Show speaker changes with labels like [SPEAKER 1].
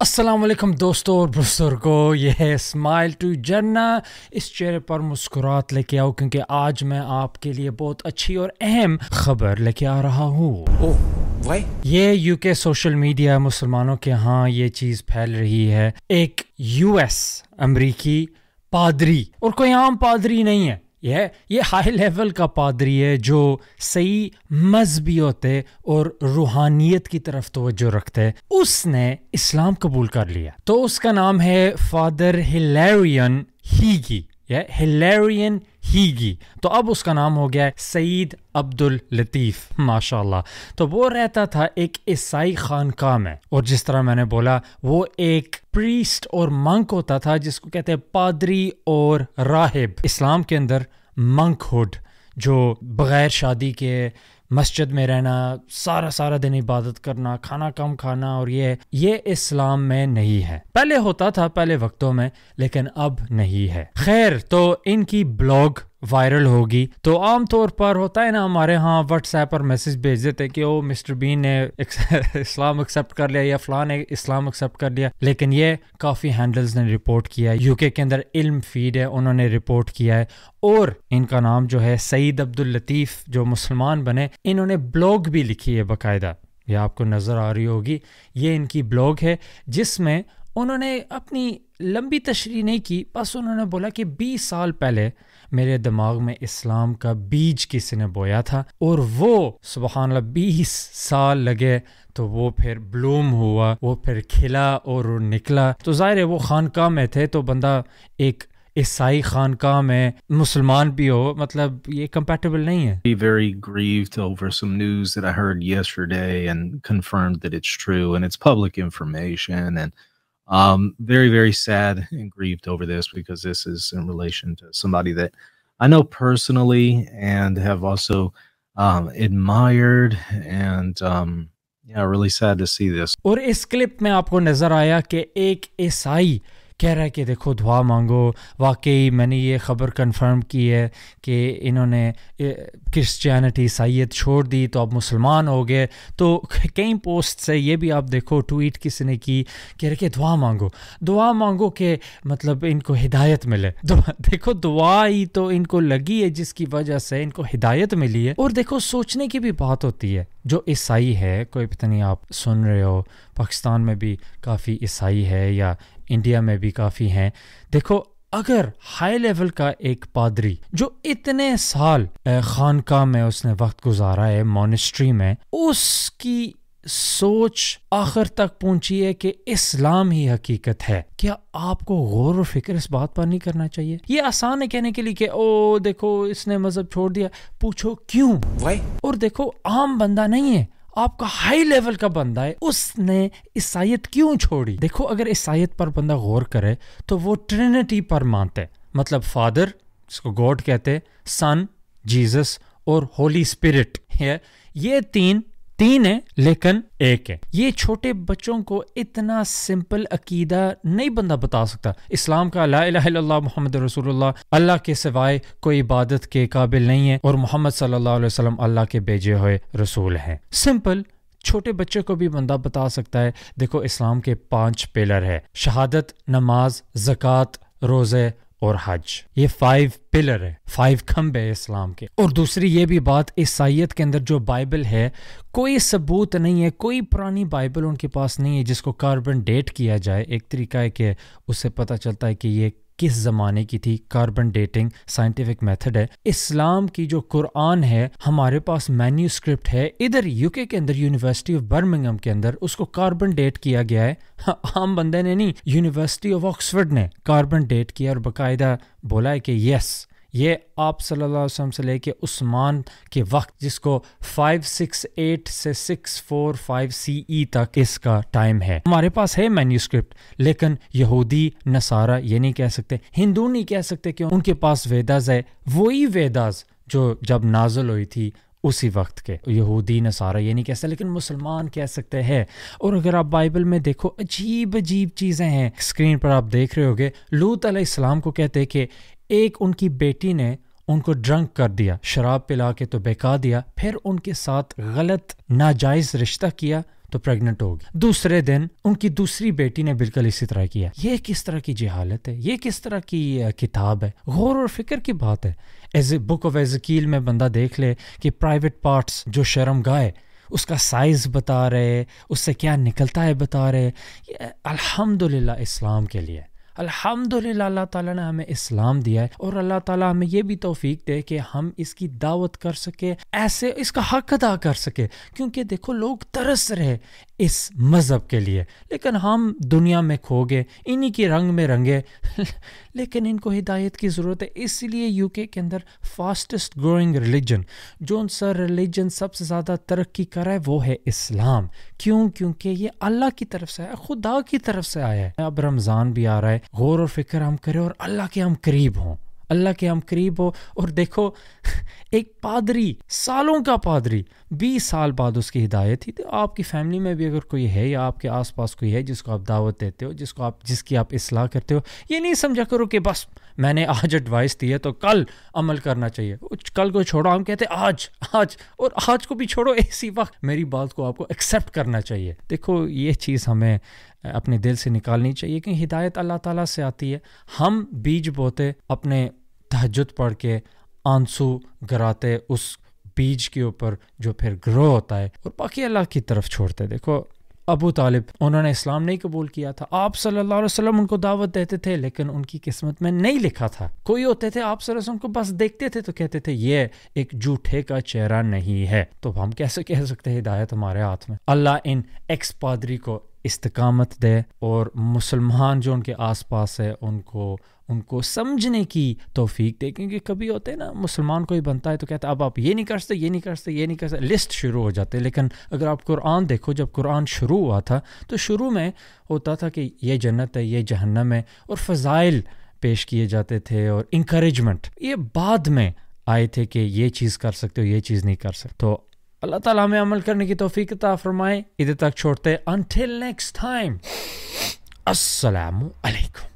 [SPEAKER 1] असलम दोस्तों और बुजुर्गो यह है स्माइल टू जरना इस चेहरे पर मुस्कुरात लेके आओ क्योंकि आज मैं आपके लिए बहुत अच्छी और अहम खबर लेके आ रहा हूँ भाई ये यूके सोशल मीडिया मुसलमानों के यहाँ ये चीज़ फैल रही है एक यूएस अमरीकी पादरी और कोई आम पादरी नहीं है यह ये हाई लेवल का पादरी है जो सही होते और रूहानियत की तरफ तोज्जो रखते है उसने इस्लाम कबूल कर लिया तो उसका नाम है फादर हिलेरियन हीगी या हिलेरियन हीगी तो अब उसका नाम हो गया सईद अब्दुल लतीफ़ माशाल्लाह तो वो रहता था एक ईसाई खानका में और जिस तरह मैंने बोला वो एक प्रीस्ट और मंक होता था जिसको कहते हैं पादरी और राहिब इस्लाम के अंदर मंकहुड जो बग़ैर शादी के मस्जिद में रहना सारा सारा दिन इबादत करना खाना कम खाना और ये ये इस्लाम में नहीं है पहले होता था पहले वक्तों में लेकिन अब नहीं है खैर तो इनकी ब्लॉग वायरल होगी तो आमतौर पर होता है ना हमारे यहाँ व्हाट्सएप पर मैसेज भेज देते हैं कि ओ मिस्टर बीन ने इस्लाम एक्सेप्ट कर लिया या फलां ने इस्लाम एक्सेप्ट कर लिया लेकिन ये काफ़ी हैंडल्स ने रिपोर्ट किया है यूके के अंदर इल्म फीड है उन्होंने रिपोर्ट किया है और इनका नाम जो है सईद अब्दुल लतीफ़ जो मुसलमान बने इन्होंने ब्लॉग भी लिखी है बाकायदा यह आपको नज़र आ रही होगी ये इनकी ब्लॉग है जिसमें उन्होंने अपनी लंबी तशरी नहीं की बस उन्होंने बोला कि 20 साल पहले मेरे दिमाग में इस्लाम का बीज किसी ने बोया था और वो सुबहानला बीस साल लगे तो वो फिर ब्लूम हुआ वो फिर खिला और निकला तो ज़ाहिर है वो खानका में थे तो बंदा एक ईसाई खानका में मुसलमान भी हो मतलब ये कंपेटेबल नहीं है be very grieved over some news that i heard yesterday and confirmed that it's true and it's public information and Um, very, very sad and grieved over this because this is in relation to somebody that I know personally and have also um, admired and um, yeah, really sad to see this. और इस clip में आपको नजर आया कि एक कह रहा है कि देखो दुआ मांगो वाकई मैंने ये ख़बर कंफर्म की है कि इन्होंने क्रिश्चियनिटी ईसाइत छोड़ दी तो अब मुसलमान हो गए तो कई पोस्ट से ये भी आप देखो ट्वीट किसी ने की कह रहे कि दुआ मांगो दुआ मांगो कि मतलब इनको हिदायत मिले दुआ देखो दुआ ही तो इनको लगी है जिसकी वजह से इनको हिदायत मिली है और देखो सोचने की भी बात होती है जो ईसाई है कोई पता नहीं आप सुन रहे हो पाकिस्तान में भी काफ़ी ईसाई है या इंडिया में भी काफ़ी हैं देखो अगर हाई लेवल का एक पादरी जो इतने साल खानका में उसने वक्त गुजारा है मोनिस्ट्री में उसकी सोच आखिर तक पहुंची है कि इस्लाम ही हकीकत है क्या आपको गौर और फिक्र इस बात पर नहीं करना चाहिए ये आसान है कहने के लिए कि ओ देखो इसने मजहब छोड़ दिया पूछो क्यों और देखो आम बंदा नहीं है आपका हाई लेवल का बंदा है उसने ईसाइत क्यों छोड़ी देखो अगर ईसाइत पर बंदा गौर करे तो वो ट्रिनिटी पर मानते मतलब फादर जिसको गॉड कहते हैं सन जीसस और होली स्पिरिट है ये तीन तीन है लेकिन एक है ये छोटे बच्चों को इतना सिंपल अकीदा नहीं बंदा बता सकता इस्लाम का ला मोहम्मद रसूलुल्लाह अल्लाह के सिवाय कोई इबादत के काबिल नहीं है और मोहम्मद सल्लल्लाहु अलैहि वसल्लम अल्लाह के भेजे हुए रसूल हैं सिंपल छोटे बच्चे को भी बंदा बता सकता है देखो इस्लाम के पांच पिलर है शहादत नमाज जक़ात रोज़े और हज ये फाइव पिलर है फाइव खम्बे है इस्लाम के और दूसरी ये भी बात ईसाइत के अंदर जो बाइबल है कोई सबूत नहीं है कोई पुरानी बाइबल उनके पास नहीं है जिसको कार्बन डेट किया जाए एक तरीका है कि उससे पता चलता है कि ये किस ज़माने की थी कार्बन डेटिंग साइंटिफिक मेथड है इस्लाम की जो कुरान है हमारे पास मैन्यूस्क्रिप्ट है इधर यूके के अंदर यूनिवर्सिटी ऑफ बर्मिंगम के अंदर उसको कार्बन डेट किया गया है हाँ, आम बंदे ने नहीं यूनिवर्सिटी ऑफ ऑक्सफर्ड ने कार्बन डेट किया और बाकायदा बोला है कि यस ये आप सल्लल्लाहु अलैहि वसल्लम से लेके उस्मान के वक्त जिसको 568 से 645 सीई e तक इसका टाइम है हमारे पास है मैन्यूस्क्रिप्ट लेकिन यहूदी नसारा ये नहीं कह सकते हिंदू नहीं कह सकते क्यों उनके पास वेदाज है वही वेदाज जो जब नाजल हुई थी उसी वक्त के यहूदी नसारा ये नहीं कह सकते लेकिन मुसलमान कह सकते हैं और अगर आप बाइबल में देखो अजीब अजीब चीज़ें हैं स्क्रीन पर आप देख रहे होगे लूत अलैहिस्सलाम को कहते कि एक उनकी बेटी ने उनको ड्रंक कर दिया शराब पिला के तो बेका दिया फिर उनके साथ गलत नाजायज रिश्ता किया तो प्रेग्नेंट होगी दूसरे दिन उनकी दूसरी बेटी ने बिल्कुल इसी तरह किया ये किस तरह की जहालत है ये किस तरह की किताब है गौर और फिक्र की बात है एज बुक ऑफ एजकील में बंदा देख ले कि प्राइवेट पार्ट्स जो शर्म गाय उसका साइज बता रहे उससे क्या निकलता है बता रहे अल्हम्दुलिल्लाह इस्लाम के लिए अल्हम्दुलिल्लाह अल्लाह ताला ने हमें इस्लाम दिया है और अल्लाह ताला हमें यह भी तोफीक दे कि हम इसकी दावत कर सके ऐसे इसका हक अदा कर सके क्योंकि देखो लोग तरस रहे इस मज़हब के लिए लेकिन हम दुनिया में खो गए इन्हीं के रंग में रंगे लेकिन इनको हिदायत की ज़रूरत है इसलिए यूके के अंदर फास्टेस्ट ग्रोइंग रिलीजन जो सर रिलीजन सबसे ज़्यादा तरक्की कर रहा है वो है इस्लाम क्यों क्योंकि ये अल्लाह की तरफ से आया खुदा की तरफ से आया है अब रमज़ान भी आ रहा है गौर और फिक्र हम करें और अल्लाह के हम करीब हों अल्लाह के हम करीब हो और देखो एक पादरी सालों का पादरी बीस साल बाद उसकी हिदायत थी तो आपकी फैमिली में भी अगर कोई है या आपके आसपास कोई है जिसको आप दावत देते हो जिसको आप जिसकी आप असलाह करते हो ये नहीं समझा करो कि बस मैंने आज एडवाइस दी है तो कल अमल करना चाहिए कल को छोड़ो हम कहते आज आज और आज को भी छोड़ो ऐसी वक्त मेरी बात को आपको एक्सेप्ट करना चाहिए देखो ये चीज़ हमें अपने दिल से निकालनी चाहिए कि हिदायत अल्लाह ताला से आती है हम बीज बोते अपने तहजद पढ़ के आंसू गराते उस बीज के ऊपर जो फिर ग्रो होता है और बाकी अल्लाह की तरफ छोड़ते देखो अबू तालिब उन्होंने इस्लाम नहीं कबूल किया था आप सल्लल्लाहु अलैहि वसल्लम उनको दावत देते थे लेकिन उनकी किस्मत में नहीं लिखा था कोई होते थे आप सल्लल्लाहु अलैहि वसल्लम को बस देखते थे तो कहते थे ये एक झूठे का चेहरा नहीं है तो हम कैसे कह सकते हैं हिदायत हमारे हाथ में अल्लाह इन एक्स पादरी को इस्तकामत दे और मुसलमान जो उनके आस पास है उनको उनको समझने की तोफ़ी दे क्योंकि कभी होते हैं ना मुसलमान कोई बनता है तो कहता है अब आप ये नहीं कर सकते ये नहीं कर सकते ये नहीं कर सकते लिस्ट शुरू हो जाते लेकिन अगर आप कुरान देखो जब कुरान शुरू हुआ था तो शुरू में होता था कि ये जन्नत है ये जहन्नम है और फ़ज़ाइल पेश किए जाते थे और इंक्रेजमेंट ये बाद में आए थे कि ये चीज़ कर सकते हो ये चीज़ नहीं कर सकते तो अल्लाह ताला हमें अमल करने की तोफ़ी ता फरमाए इधर तक छोड़ते अनटिल नेक्स्ट टाइम असलकुम